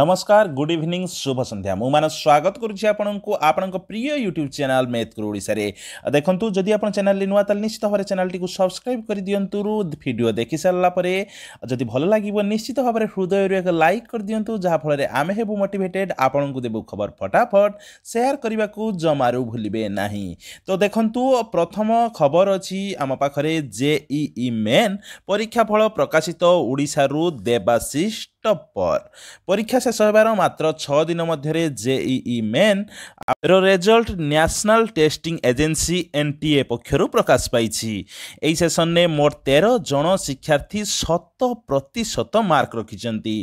নমস্কার good evening শুভ সন্ধ্যা মু স্বাগত করছি আপনার আপনার প্রিয় ইউট্যুব চ্যানেল মেথ ক্রু ওড়শার দেখুন যদি আপনার চ্যানেল নূয়া তাহলে নিশ্চিত ভাবে চ্যানেলটি সবসক্রাইব করে দিও ভিডিও দেখি সারা পরে যদি ভাল লাগবে নিশ্চিত ভাবে হৃদয়ের এক লাইক করে দিও যাফলের আমি হবু মোটিভেটেড আপনার দেবু খবর ফটাফট সেয়ার করা জমারু ভুলবে না তো দেখুন প্রথম খবর অছি আমার জেইই মেন পরীক্ষা ফল প্রকাশিত ওড়শার দেবাশিষ ଟପ୍ପର ପରୀକ୍ଷା ଶେଷ ହେବାର ମାତ୍ର ଛଅ ଦିନ ମଧ୍ୟରେ ଜେଇଇ ମେନ୍ ର result National Testing Agency NTA ପକ୍ଷରୁ ପ୍ରକାଶ ପାଇଛି ଏହି ସେସନରେ ମୋଟ ତେର ଜଣ ଶିକ୍ଷାର୍ଥୀ ଶତ ପ୍ରତିଶତ ମାର୍କ ରଖିଛନ୍ତି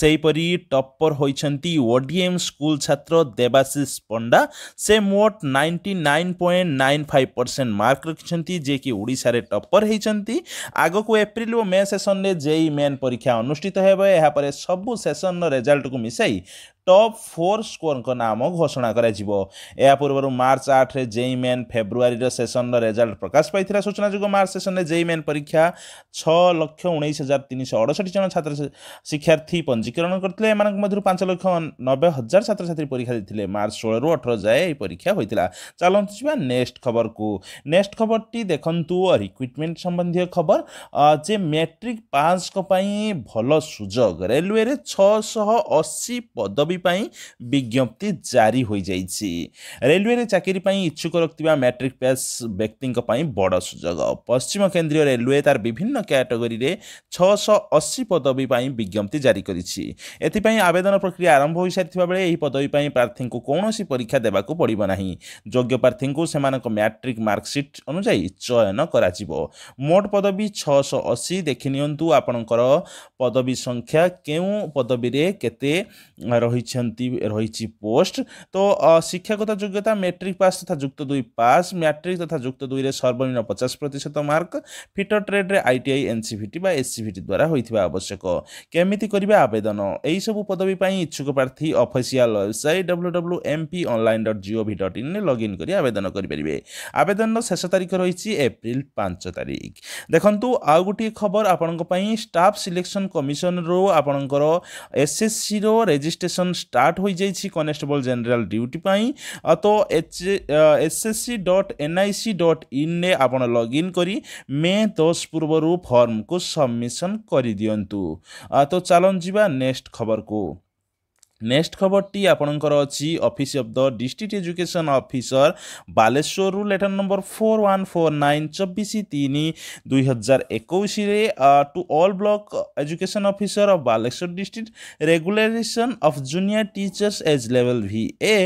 ସେହିପରି ଟପ୍ପର ହୋଇଛନ୍ତି ଓଡିଏମ୍ ସ୍କୁଲ ଛାତ୍ର ଦେବାଶିଷ ପଣ୍ଡା ସେ ମୋଟ ninety nine point nine five percent mark ରଖିଛନ୍ତି ଯିଏକି ଓଡ଼ିଶାରେ ଟପ୍ପର ହୋଇଛନ୍ତି ଆଗକୁ ଏପ୍ରିଲ ଓ ମେ ସେସନରେ ଜେଇ ମେନ୍ ପରୀକ୍ଷା ଅନୁଷ୍ଠିତ ହେବ ଏହାପରେ ସବୁ ସେସନ୍ର ରେଜଲ୍ଟକୁ ମିଶାଇ टप फोर को नाम घोषणा गरियो एया पूर्व मार्च आठ जे म्यान् फेब्रुअरी सेशन र लेजल्ट प्रकाश पाइथिला सूचना जुन मर्च सेसन जे मेन परीक्षा 619368 जन छात्र शिक्षार्थी पंजीकरण अडसठी मानक छ शिक्षा छात्र छात्र परीक्षा नब्बे मार्च 16 रो 18 अठर जा परीक्षा हुन्छ चलाउनु नेक्स्ट खबर को नेक्स्ट खबर टी रिक्रूटमेंट सम्बन्धीय खबर जे भलो सुजोग रेलवे रे 680 छ ଚାକିରି ପାଇଁ ବିଜ୍ଞପ୍ତି ଜାରି ହୋଇଯାଇଛି ରେଲୱେରେ ଚାକିରି ପାଇଁ ଇଚ୍ଛୁକ ରଖିଥିବା ମ୍ୟାଟ୍ରିକ୍ ପାସ୍ ବ୍ୟକ୍ତିଙ୍କ ପାଇଁ ବଡ଼ ସୁଯୋଗ ପଶ୍ଚିମ କେନ୍ଦ୍ରୀୟ ରେଲୱେ ତାର ବିଭିନ୍ନ କ୍ୟାଟେଗୋରିରେ ଛଅଶହ ଅଶୀ ପଦବୀ ପାଇଁ ବିଜ୍ଞପ୍ତି ଜାରି କରିଛି ଏଥିପାଇଁ ଆବେଦନ ପ୍ରକ୍ରିୟା ଆରମ୍ଭ ହୋଇସାରିଥିବା ବେଳେ ଏହି ପଦବୀ ପାଇଁ ପ୍ରାର୍ଥୀଙ୍କୁ କୌଣସି ପରୀକ୍ଷା ଦେବାକୁ ପଡ଼ିବ ନାହିଁ ଯୋଗ୍ୟ ପ୍ରାର୍ଥୀଙ୍କୁ ସେମାନଙ୍କ ମ୍ୟାଟ୍ରିକ୍ ମାର୍କସିଟ୍ ଅନୁଯାୟୀ ଚୟନ କରାଯିବ ମୋଟ ପଦବୀ ଛଅଶହ ଅଶୀ ଦେଖି ନିଅନ୍ତୁ ଆପଣଙ୍କର ପଦବୀ ସଂଖ୍ୟା କେଉଁ ପଦବୀରେ କେତେ ରହି रही पोस्ट तो शिक्षागत योग्यता मेट्रिक पास तथा युक्त दुई पास मैट्रिक तथा युक्त दुई रे सर्वनिम्न पचास प्रतिशत मार्क फिटर ट्रेड्रे I T I N C T S C T द्वारा होता आवश्यक केमी करेंगे आवेदन यही सब पदवी इच्छुक प्रार्थी official website W W M P online dot G O V dot इन लगइन कर आवेदन करेंगे आवेदन शेष तारीख रही एप्रिल पांच तारीख देखु आउ गोटे खबर आपण स्टाफ सिलेक्शन कमिशन रु आपंकर एसएससी रेजिस्ट्रेसन ସେସନ୍ ଷ୍ଟାର୍ଟ ହୋଇଯାଇଛି କନେଷ୍ଟେବଲ୍ ଜେନେରାଲ୍ ଡ୍ୟୁଟି ପାଇଁ ତ H S S C dot N I C dot ଇନ୍ରେ ଆପଣ ଲଗ୍ଇନ୍ କରି ମେ ଦଶ ପୂର୍ବରୁ ଫର୍ମକୁ ସବମିସନ୍ କରିଦିଅନ୍ତୁ ତ ଚାଲନ୍ତୁ ଯିବା ନେକ୍ସଟ ଖବରକୁ ନେକ୍ସଟ ଖବରଟି ଆପଣଙ୍କର ଅଛି office of the district education officer ବାଲେଶ୍ୱରରୁ letter number four one four nine ଚବିଶ ତିନି ଦୁଇ ହଜାର ଏକୋଇଶରେ to all block education officer of Balasore district regulation of junior teachers as level V A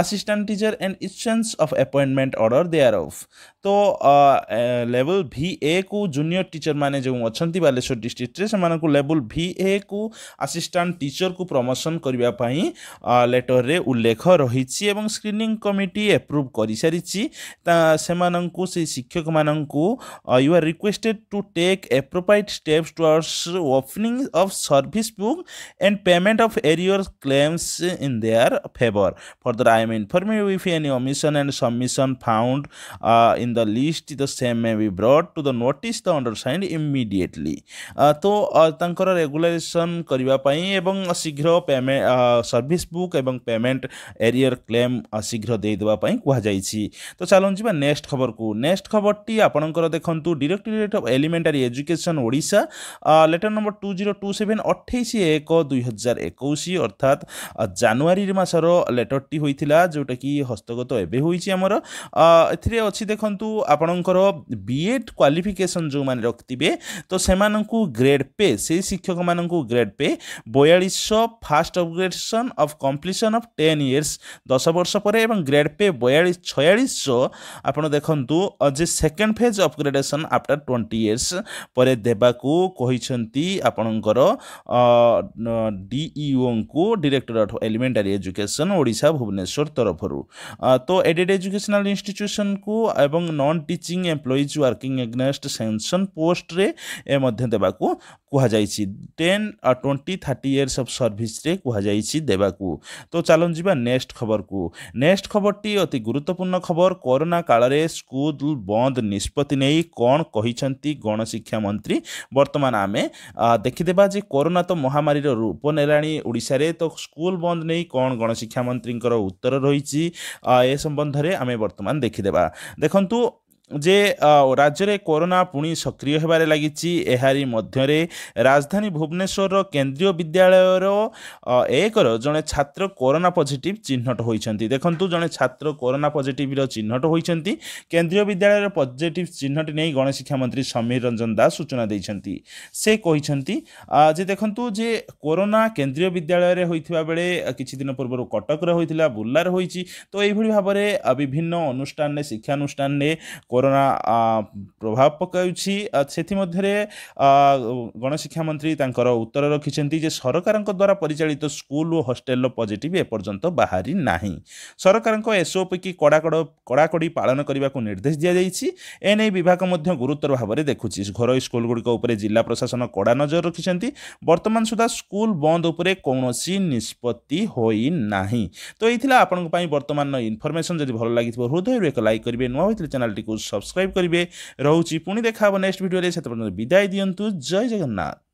assistant teacher and issuance of appointment order thereof of level V A কু junior teacher মানে যে অনেক বালেশ্বর ডিস্ট্রিক্টরে সে লেভেল ভি এ কু assistant টিচর কু promotion করা ପାଇଁ ଲେଟର୍ରେ ଉଲ୍ଲେଖ ରହିଛି ଏବଂ ସ୍କ୍ରିନିଂ କମିଟି ଆପ୍ରୁଭ୍ କରିସାରିଛି ତା ସେମାନଙ୍କୁ ସେଇ ଶିକ୍ଷକମାନଙ୍କୁ you are requested to take appropriate steps towards opening of service book and payment of arrear claims in their favour further I am informing with any omission and submission found uh, in the list the same may be brought to the notice the undersigned immediately uh, तो uh, तांकर regulation करने एवं शीघ्र payment service book ଏବଂ payment arrear claim ଶୀଘ୍ର ଦେଇଦେବା ପାଇଁ କୁହାଯାଇଛି ତ ଚାଲନ୍ତୁ ଯିବା ନେକ୍ସଟ ଖବରକୁ ନେକ୍ସଟ ଖବରଟି ଆପଣଙ୍କର ଦେଖନ୍ତୁ directorate of elementary education Odisha letter number two zero two seven ଅଠେଇଶ ଏକ ଦୁଇ ହଜାର ଏକୋଇଶ ଅର୍ଥାତ୍ ଜାନୁଆରୀ ମାସର ଲେଟରଟି ହୋଇଥିଲା ଯେଉଁଟାକି ହସ୍ତଗତ ଏବେ ହୋଇଛି ଆମର ଏଥିରେ ଅଛି ଦେଖନ୍ତୁ ଆପଣଙ୍କର ବିଏଡ୍ କ୍ୱାଲିଫିକେସନ୍ ଯେଉଁମାନେ ରଖିଥିବେ ତ ସେମାନଙ୍କୁ ଗ୍ରେଡ୍ ପେ ସେଇ ଶିକ୍ଷକମାନଙ୍କୁ ଗ୍ରେଡ୍ ପେ ବୟାଳିଶଶହ first upgrade condition of completion of ten years দশ বর্ষ পরে এবং গ্রেড পে বয়াশ ছয়াশশ আপনার দেখুন যে second phase upgradation after twenty years পরে দেবাকু কিন্তু আপনার ডিইওঙ্কু director of elementary education Odisha Bhubaneswar তরফর তো এডেড এজুকেশনাল ইনস্টিট্যুশন কু এবং non teaching employees working against sanction পোস্টরে এ মধ্যে দেবাকু কুহযাইছি ten twenty thirty years of সর্ভিসরে কুহযাইছি କିଛି ଦେବାକୁ ତ ଚାଲନ୍ତୁ ଯିବା ନେକ୍ସଟ ଖବରକୁ ନେକ୍ସଟ ଖବରଟି ଅତି ଗୁରୁତ୍ୱପୂର୍ଣ୍ଣ ଖବର କରୋନା କାଳରେ ସ୍କୁଲ ବନ୍ଦ ନିଷ୍ପତ୍ତି ନେଇ କ'ଣ କହିଛନ୍ତି ଗଣଶିକ୍ଷା ମନ୍ତ୍ରୀ ବର୍ତ୍ତମାନ ଆମେ ଦେଖିଦେବା ଯେ କରୋନା ତ ମହାମାରୀର ରୂପ ନେଲାଣି ଓଡ଼ିଶାରେ ତ ସ୍କୁଲ ବନ୍ଦ ନେଇ କ'ଣ ଗଣଶିକ୍ଷା ମନ୍ତ୍ରୀଙ୍କର ଉତ୍ତର ରହିଛି ଏ ସମ୍ବନ୍ଧରେ ଆମେ ବର୍ତ୍ତମାନ ଦେଖିଦେବା ଦେଖନ୍ତୁ ଯେ ରାଜ୍ୟରେ କରୋନା ପୁଣି ସକ୍ରିୟ ହେବାରେ ଲାଗିଛି ଏହାରି ମଧ୍ୟରେ ରାଜଧାନୀ ଭୁବନେଶ୍ୱରର କେନ୍ଦ୍ରୀୟ ବିଦ୍ୟାଳୟର ଏକର ଜଣେ ଛାତ୍ର କରୋନା ପଜିଟିଭ୍ ଚିହ୍ନଟ ହୋଇଛନ୍ତି ଦେଖନ୍ତୁ ଜଣେ ଛାତ୍ର କରୋନା ପଜିଟିଭ୍ର ଚିହ୍ନଟ ହୋଇଛନ୍ତି କେନ୍ଦ୍ରୀୟ ବିଦ୍ୟାଳୟର ପଜିଟିଭ୍ ଚିହ୍ନଟି ନେଇ ଗଣଶିକ୍ଷା ମନ୍ତ୍ରୀ ସମୀର ରଞ୍ଜନ ଦାସ ସୂଚନା ଦେଇଛନ୍ତି ସେ କହିଛନ୍ତି ଯେ ଦେଖନ୍ତୁ ଯେ କରୋନା କେନ୍ଦ୍ରୀୟ ବିଦ୍ୟାଳୟରେ ହୋଇଥିବା ବେଳେ କିଛି ଦିନ ପୂର୍ବରୁ କଟକରେ ହୋଇଥିଲା ବୁର୍ଲାରେ ହୋଇଛି ତ ଏଇଭଳି ଭାବରେ ବିଭିନ୍ନ ଅନୁଷ୍ଠାନରେ ଶିକ୍ଷାନୁଷ୍ଠାନରେ କରୋନା ପ୍ରଭାବ ପକାଉଛି ସେଥିମଧ୍ୟରେ ଗଣଶିକ୍ଷା ମନ୍ତ୍ରୀ ତାଙ୍କର ଉତ୍ତର ରଖିଛନ୍ତି ଯେ ସରକାରଙ୍କ ଦ୍ୱାରା ପରିଚାଳିତ ସ୍କୁଲ ଓ ହଷ୍ଟେଲର ପଜିଟିଭ୍ ଏପର୍ଯ୍ୟନ୍ତ ବାହାରି ନାହିଁ ସରକାରଙ୍କ ଏସ୍ଓପିକି କଡ଼ାକଡ଼ କଡ଼ାକଡ଼ି ପାଳନ କରିବାକୁ ନିର୍ଦ୍ଦେଶ ଦିଆଯାଇଛି ଏନେଇ ବିଭାଗ ମଧ୍ୟ ଗୁରୁତର ଭାବରେ ଦେଖୁଛି ଘରୋଇ ସ୍କୁଲଗୁଡ଼ିକ ଉପରେ ଜିଲ୍ଲା ପ୍ରଶାସନ କଡ଼ା ନଜର ରଖିଛନ୍ତି ବର୍ତ୍ତମାନ ସୁଦ୍ଧା ସ୍କୁଲ ବନ୍ଦ ଉପରେ କୌଣସି ନିଷ୍ପତ୍ତି ହୋଇନାହିଁ ତ ଏଇ ଥିଲା ଆପଣଙ୍କ ପାଇଁ ବର୍ତ୍ତମାନର ଇନଫର୍ମେସନ୍ ଯଦି ଭଲ ଲାଗିଥିବ ହୃଦୟରୁ ଏକ ଲାଇକ୍ କରିବେ ନୂଆ ହୋଇଥିଲେ ଚ୍ୟାନେଲଟିକୁ সবসক্রাইব করবে রয়েছে পুঁ দেখা হব নেক্সট ভিডিওরে সেত পর্যন্ত বিদায় দিও জয় জগন্নাথ